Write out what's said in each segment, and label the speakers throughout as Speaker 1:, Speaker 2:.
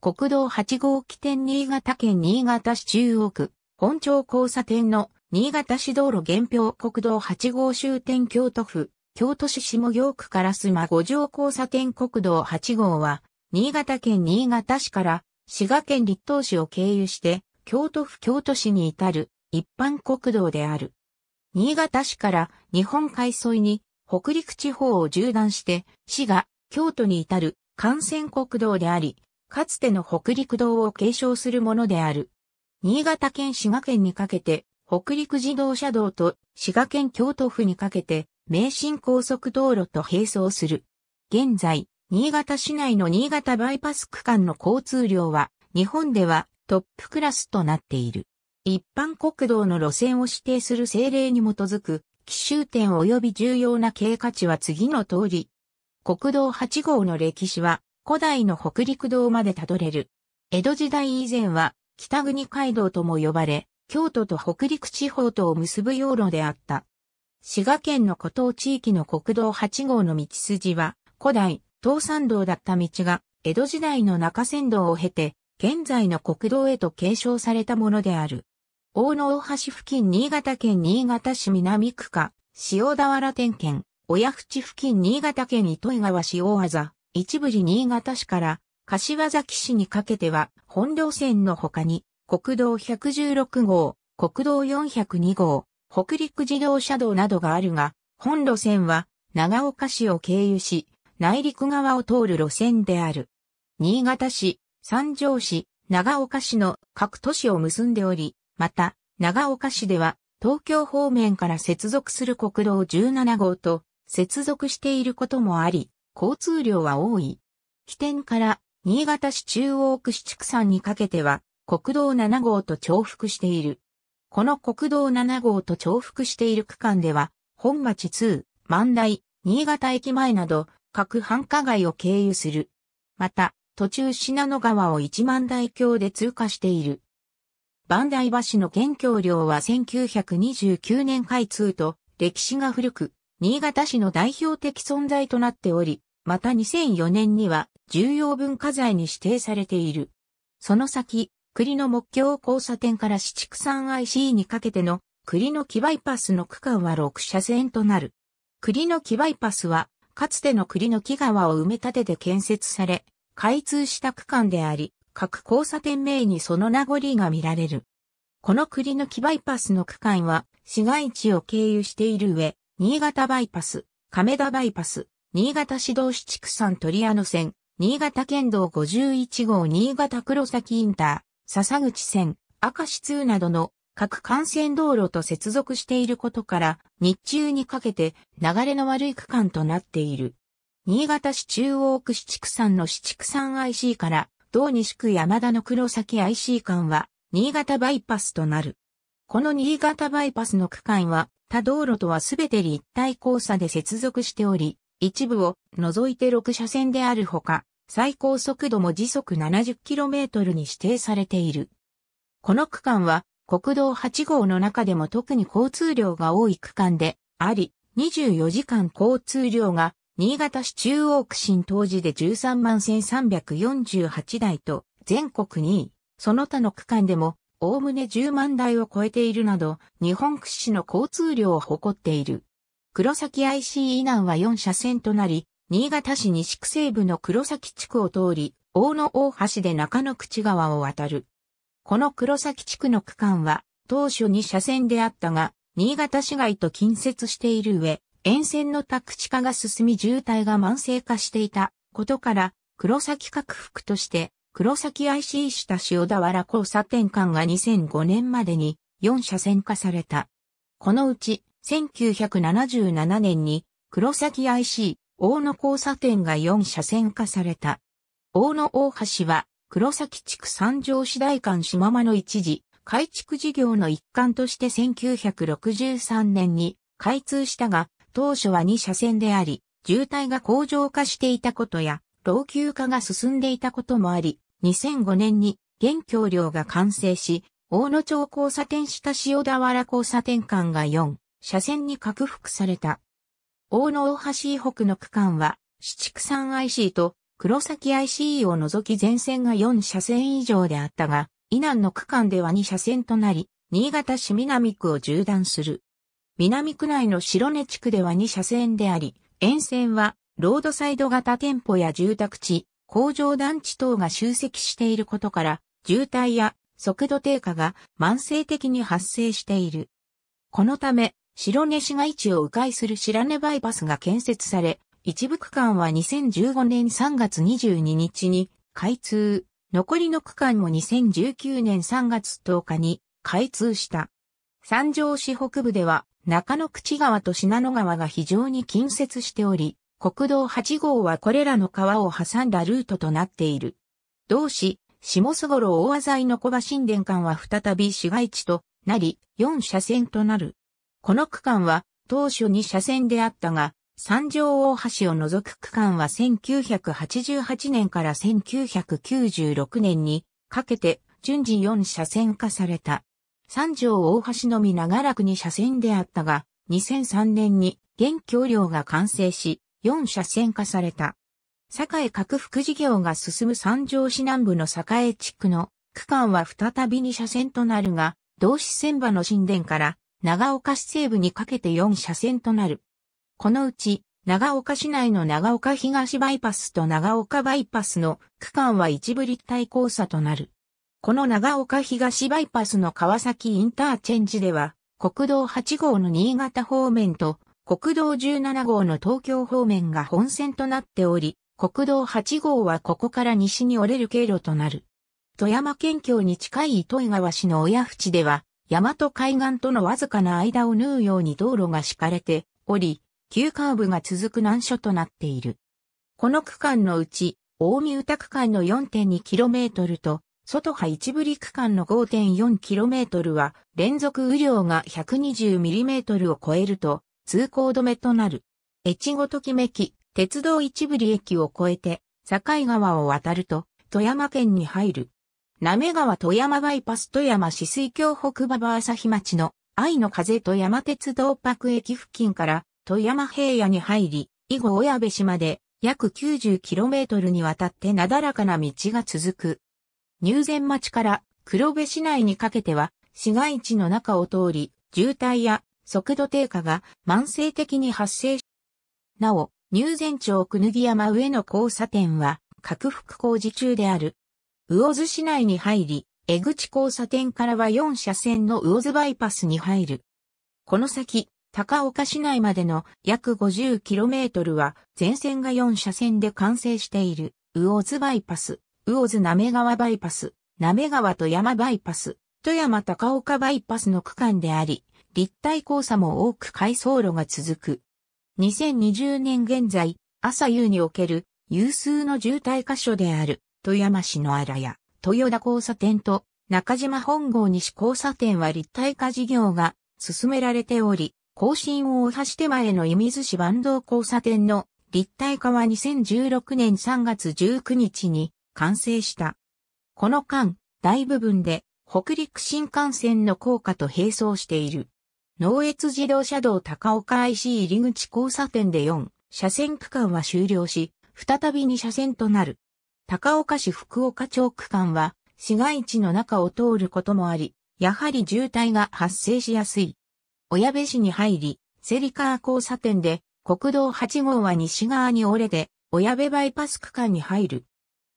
Speaker 1: 国道8号起点新潟県新潟市中央区、本町交差点の新潟市道路原表国道8号終点京都府、京都市下京区から須磨五条交差点国道8号は、新潟県新潟市から滋賀県立東市を経由して、京都府京都市に至る一般国道である。新潟市から日本海沿いに北陸地方を縦断して、市が京都に至る幹線国道であり、かつての北陸道を継承するものである。新潟県滋賀県にかけて、北陸自動車道と滋賀県京都府にかけて、名神高速道路と並走する。現在、新潟市内の新潟バイパス区間の交通量は、日本ではトップクラスとなっている。一般国道の路線を指定する政令に基づく、奇襲点及び重要な経過値は次の通り。国道8号の歴史は古代の北陸道までたどれる。江戸時代以前は北国街道とも呼ばれ、京都と北陸地方とを結ぶ用路であった。滋賀県の古東地域の国道8号の道筋は、古代、東山道だった道が、江戸時代の中山道を経て、現在の国道へと継承されたものである。大野大橋付近新潟県新潟市南区下、塩田原点県、親淵付近新潟県糸井川塩技、一部時新潟市から柏崎市にかけては本路線の他に国道116号、国道402号、北陸自動車道などがあるが、本路線は長岡市を経由し、内陸側を通る路線である。新潟市、三条市、長岡市の各都市を結んでおり、また、長岡市では、東京方面から接続する国道17号と接続していることもあり、交通量は多い。起点から新潟市中央区市畜産にかけては国道7号と重複している。この国道7号と重複している区間では、本町2、万代、新潟駅前など各繁華街を経由する。また、途中信濃川を一万台橋で通過している。万代橋の県橋梁は1929年開通と歴史が古く、新潟市の代表的存在となっており、また2004年には重要文化財に指定されている。その先、栗の木橋交差点から四畜産 IC にかけての栗の木バイパスの区間は6車線となる。栗の木バイパスは、かつての栗の木川を埋め立てて建設され、開通した区間であり、各交差点名にその名残が見られる。この栗の木バイパスの区間は、市街地を経由している上、新潟バイパス、亀田バイパス、新潟市道市畜産鳥屋野線、新潟県道51号新潟黒崎インター、笹口線、明石通などの各幹線道路と接続していることから、日中にかけて流れの悪い区間となっている。新潟市中央区市畜産の市畜産 IC から、道西区山田の黒崎 IC 間は、新潟バイパスとなる。この新潟バイパスの区間は、他道路とはすべて立体交差で接続しており、一部を除いて6車線であるほか、最高速度も時速 70km に指定されている。この区間は国道8号の中でも特に交通量が多い区間であり、24時間交通量が新潟市中央区新東寺で13万1348台と全国2位、その他の区間でもおおむね10万台を超えているなど、日本屈指の交通量を誇っている。黒崎 IC 以南は4車線となり、新潟市西区西部の黒崎地区を通り、大野大橋で中野口川を渡る。この黒崎地区の区間は、当初2車線であったが、新潟市街と近接している上、沿線の宅地化が進み渋滞が慢性化していたことから、黒崎各幅として、黒崎 IC 下塩田原交差点間が2005年までに4車線化された。このうち1977年に黒崎 IC 大野交差点が4車線化された。大野大橋は黒崎地区三条市大館島間の一時改築事業の一環として1963年に開通したが当初は2車線であり渋滞が向上化していたことや老朽化が進んでいたこともあり2005年に現橋梁が完成し大野町交差点下塩田原交差点間が4車線に拡幅された。大野大橋以北の区間は、四畜山 IC と黒崎 IC を除き全線が4車線以上であったが、以南の区間では2車線となり、新潟市南区を縦断する。南区内の白根地区では2車線であり、沿線はロードサイド型店舗や住宅地、工場団地等が集積していることから、渋滞や速度低下が慢性的に発生している。このため、白根市街地を迂回する白根バイパスが建設され、一部区間は2015年3月22日に開通、残りの区間も2019年3月10日に開通した。三条市北部では中野口川と信濃川が非常に近接しており、国道8号はこれらの川を挟んだルートとなっている。同市、下す五郎大和材の小葉新殿間は再び市街地となり、4車線となる。この区間は当初2車線であったが、三条大橋を除く区間は1988年から1996年にかけて順次4車線化された。三条大橋のみ長らく2車線であったが、2003年に現橋梁が完成し、4車線化された。堺拡幅事業が進む三条市南部の栄地区の区間は再び2車線となるが、同市線場の神殿から長岡市西部にかけて4車線となる。このうち、長岡市内の長岡東バイパスと長岡バイパスの区間は一部立体交差となる。この長岡東バイパスの川崎インターチェンジでは、国道8号の新潟方面と国道17号の東京方面が本線となっており、国道8号はここから西に折れる経路となる。富山県境に近い糸井川市の親淵では、大和海岸とのわずかな間を縫うように道路が敷かれており、急カーブが続く難所となっている。この区間のうち、大見歌区間の 4.2km と、外葉一ぶり区間の 5.4km は、連続雨量が 120mm を超えると、通行止めとなる。越後ときめき、鉄道一ぶり駅を越えて、境川を渡ると、富山県に入る。なめ川富山バイパス富山市水橋北馬場朝日町の愛の風富山鉄道白駅付近から富山平野に入り、以後親部市まで約 90km にわたってなだらかな道が続く。入善町から黒部市内にかけては市街地の中を通り、渋滞や速度低下が慢性的に発生し、なお、入善町くぬぎ山上の交差点は、拡幅工事中である。魚津市内に入り、江口交差点からは4車線の魚津バイパスに入る。この先、高岡市内までの約 50km は全線が4車線で完成している魚津バイパス、魚津滑川バイパス、滑川と山バイパス、富山高岡バイパスの区間であり、立体交差も多く回送路が続く。2020年現在、朝夕における有数の渋滞箇所である。富山市の荒谷、豊田交差点と中島本郷西交差点は立体化事業が進められており、更新を大橋手前の射水市万道交差点の立体化は2016年3月19日に完成した。この間、大部分で北陸新幹線の高架と並走している。農越自動車道高岡 IC 入口交差点で4車線区間は終了し、再び2車線となる。高岡市福岡町区間は市街地の中を通ることもあり、やはり渋滞が発生しやすい。小矢部市に入り、セリカー交差点で国道8号は西側に折れて、小矢部バイパス区間に入る。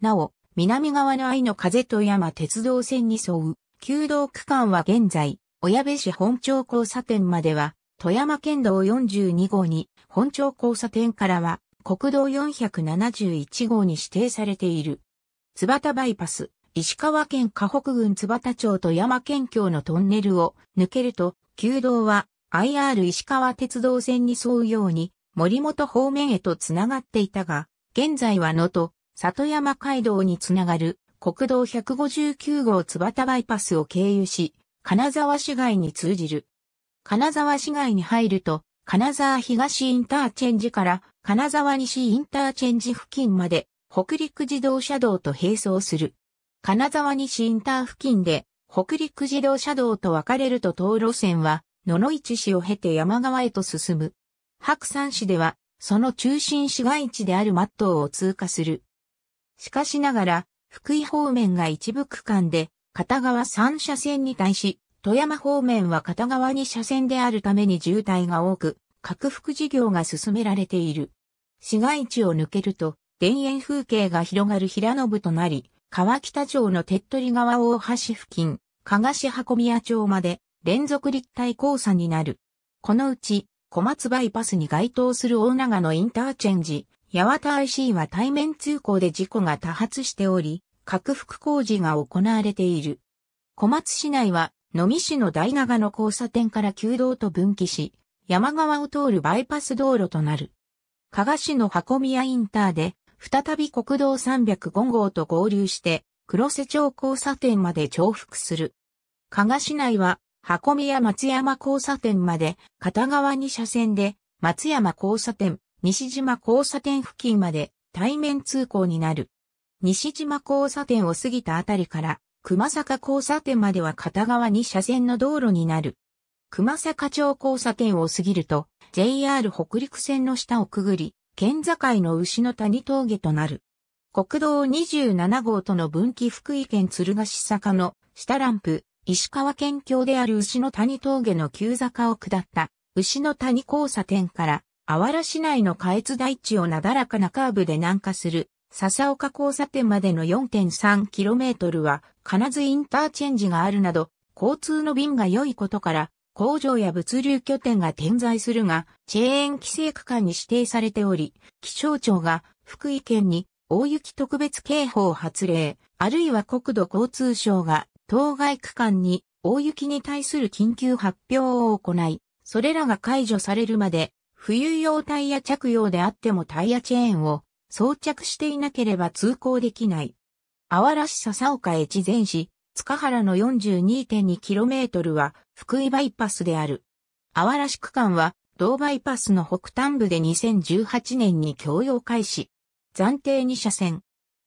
Speaker 1: なお、南側の愛の風と山鉄道線に沿う、旧道区間は現在、小矢部市本町交差点までは、富山県道42号に本町交差点からは国道471号に指定されている。津端バイパス、石川県河北郡津端町と山県境のトンネルを抜けると、旧道は IR 石川鉄道線に沿うように森本方面へとつながっていたが、現在は能と里山街道につながる国道159号津端バイパスを経由し、金沢市街に通じる。金沢市街に入ると、金沢東インターチェンジから金沢西インターチェンジ付近まで北陸自動車道と並走する。金沢西インター付近で北陸自動車道と分かれると当路線は野々市市を経て山側へと進む。白山市ではその中心市街地であるマットを通過する。しかしながら福井方面が一部区間で片側3車線に対し富山方面は片側2車線であるために渋滞が多く、拡幅事業が進められている。市街地を抜けると、田園風景が広がる平野部となり、川北町の手っ取り川大橋付近、加賀市箱宮町まで連続立体交差になる。このうち、小松バイパスに該当する大長のインターチェンジ、八幡 IC は対面通行で事故が多発しており、拡幅工事が行われている。小松市内は、野見市の大長の交差点から旧道と分岐し、山側を通るバイパス道路となる。加賀市の箱宮インターで、再び国道305号と合流して、黒瀬町交差点まで重複する。加賀市内は、箱宮松山交差点まで、片側2車線で、松山交差点、西島交差点付近まで、対面通行になる。西島交差点を過ぎたあたりから、熊坂交差点までは片側2車線の道路になる。熊坂町交差点を過ぎると、JR 北陸線の下をくぐり、県境の牛の谷峠となる。国道27号との分岐福井県鶴ヶ市坂の下ランプ、石川県境である牛の谷峠の急坂を下った牛の谷交差点からあわら市内の下越大地をなだらかなカーブで南下する笹岡交差点までの 4.3km は金津インターチェンジがあるなど交通の便が良いことから工場や物流拠点が点在するが、チェーン規制区間に指定されており、気象庁が福井県に大雪特別警報発令、あるいは国土交通省が当該区間に大雪に対する緊急発表を行い、それらが解除されるまで、冬用タイヤ着用であってもタイヤチェーンを装着していなければ通行できない。あわら市笹岡越前市、塚原の 42.2km は福井バイパスである。あわら市区間は、同バイパスの北端部で2018年に供用開始。暫定2車線。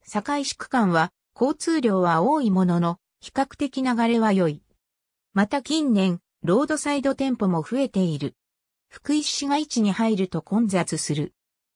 Speaker 1: 堺市区間は、交通量は多いものの、比較的流れは良い。また近年、ロードサイド店舗も増えている。福井市街地に入ると混雑する。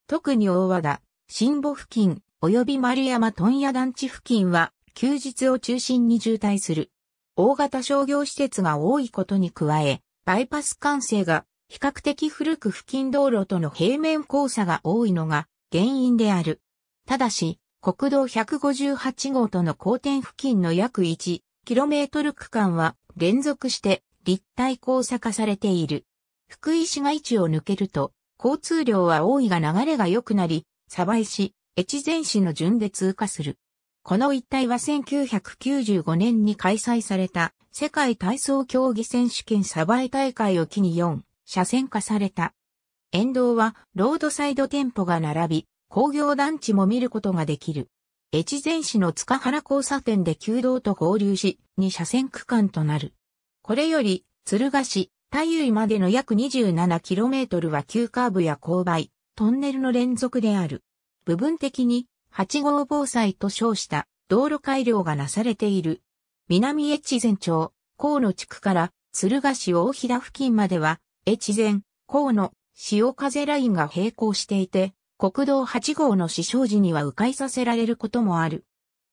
Speaker 1: 特に大和田、新保付近、及び丸山問屋団地付近は、休日を中心に渋滞する。大型商業施設が多いことに加え、バイパス完成が比較的古く付近道路との平面交差が多いのが原因である。ただし、国道158号との交点付近の約 1km 区間は連続して立体交差化されている。福井市街地を抜けると、交通量は多いが流れが良くなり、鯖江市、越前市の順で通過する。この一帯は1995年に開催された世界体操競技選手権サバイ大会を機に4車線化された。沿道はロードサイド店舗が並び、工業団地も見ることができる。越前市の塚原交差点で旧道と合流し、2車線区間となる。これより、鶴ヶ市、太夫までの約 27km は急カーブや勾配、トンネルの連続である。部分的に8号防災と称した道路改良がなされている。南越前町、河野地区から鶴ヶ市大平付近までは、越前、河野、潮風ラインが並行していて、国道8号の死傷時には迂回させられることもある。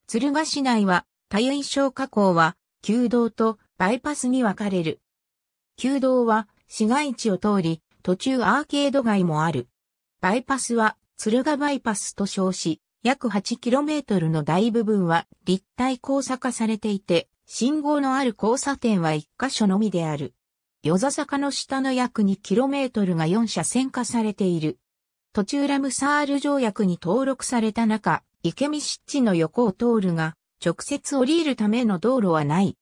Speaker 1: 鶴ヶ市内は、多印小河口は、旧道とバイパスに分かれる。旧道は、市街地を通り、途中アーケード街もある。バイパスは、鶴ヶバイパスと称し、約 8km の大部分は立体交差化されていて、信号のある交差点は1箇所のみである。夜座坂の下の約 2km が4車線化されている。途中ラムサール条約に登録された中、池見湿地の横を通るが、直接降りるための道路はない。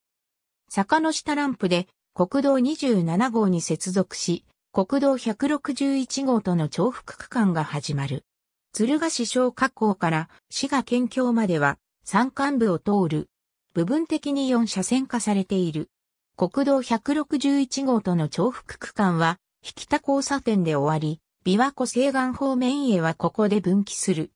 Speaker 1: 坂の下ランプで国道27号に接続し、国道161号との重複区間が始まる。鶴ヶ市小河口から滋賀県境までは山間部を通る。部分的に4車線化されている。国道161号との重複区間は、引田交差点で終わり、琵琶湖西岸方面へはここで分岐する。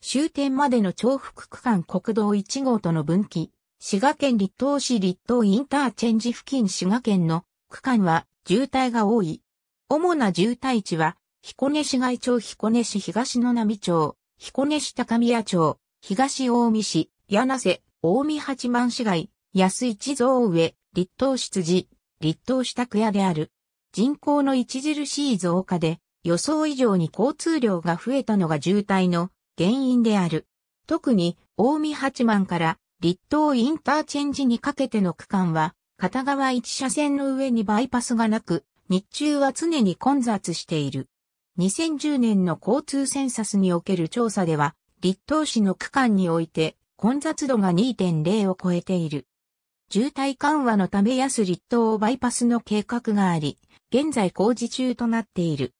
Speaker 1: 終点までの重複区間国道1号との分岐、滋賀県立東市立東インターチェンジ付近滋賀県の区間は渋滞が多い。主な渋滞地は彦根市街町彦根市東野波町、彦根市高宮町、東大見市、柳瀬、大見八幡市街、安市蔵上、立東出寺、立東支度屋である。人口の著しい増加で、予想以上に交通量が増えたのが渋滞の原因である。特に、大見八幡から立東インターチェンジにかけての区間は、片側一車線の上にバイパスがなく、日中は常に混雑している。2010年の交通センサスにおける調査では、立東市の区間において混雑度が2.0を超えている。渋滞緩和のため安立東バイパスの計画があり、現在工事中となっている。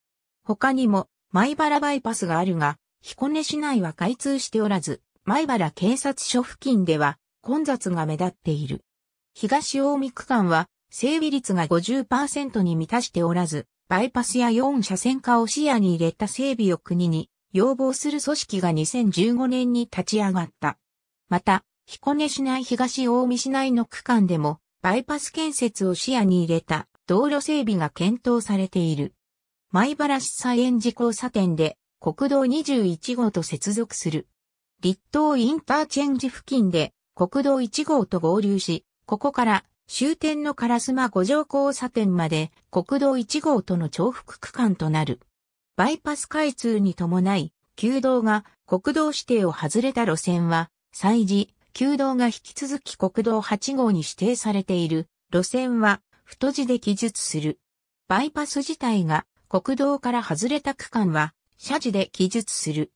Speaker 1: 他にも、米原バイパスがあるが、彦根市内は開通しておらず、米原警察署付近では混雑が目立っている。東大見区間は整備率が50%に満たしておらず、バイパスや4車線化を視野に入れた整備を国に要望する組織が2015年に立ち上がった。また、彦根市内東大見市内の区間でも、バイパス建設を視野に入れた道路整備が検討されている。米原市エ園寺交差点で国道21号と接続する。立東インターチェンジ付近で国道1号と合流し、ここから終点の烏丸五条交差点まで国道1号との重複区間となる。バイパス開通に伴い、旧道が国道指定を外れた路線は、祭事、旧道が引き続き国道8号に指定されている路線は太字で記述する。バイパス自体が国道から外れた区間は社字で記述する。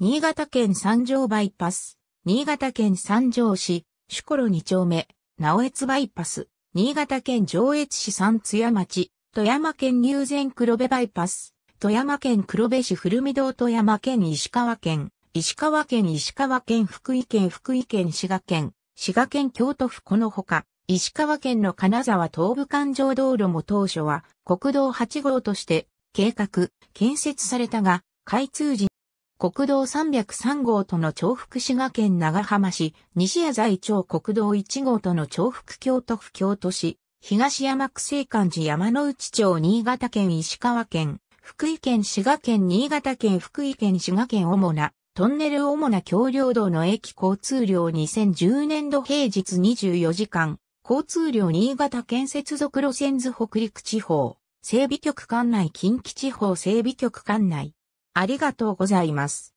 Speaker 1: 新潟県三条バイパス、新潟県三条市、主頃2丁目、直越バイパス、新潟県上越市三津屋町、富山県入善黒部バイパス、富山県黒部市古見堂富山県石川県、石川県石川県福井県福井県滋賀県、滋賀県京都府このほか、石川県の金沢東部環状道路も当初は国道8号として計画、建設されたが、開通時国道303号との重複滋賀県長浜市、西谷在町国道1号との重複京都府京都市、東山区西館寺山内町新潟県石川県、福井県滋賀県新潟県福井県滋賀県主な、トンネル主な橋梁道の駅交通量2010年度平日24時間、交通量新潟県接続路線図北陸地方、整備局管内近畿地方整備局管内。ありがとうございます。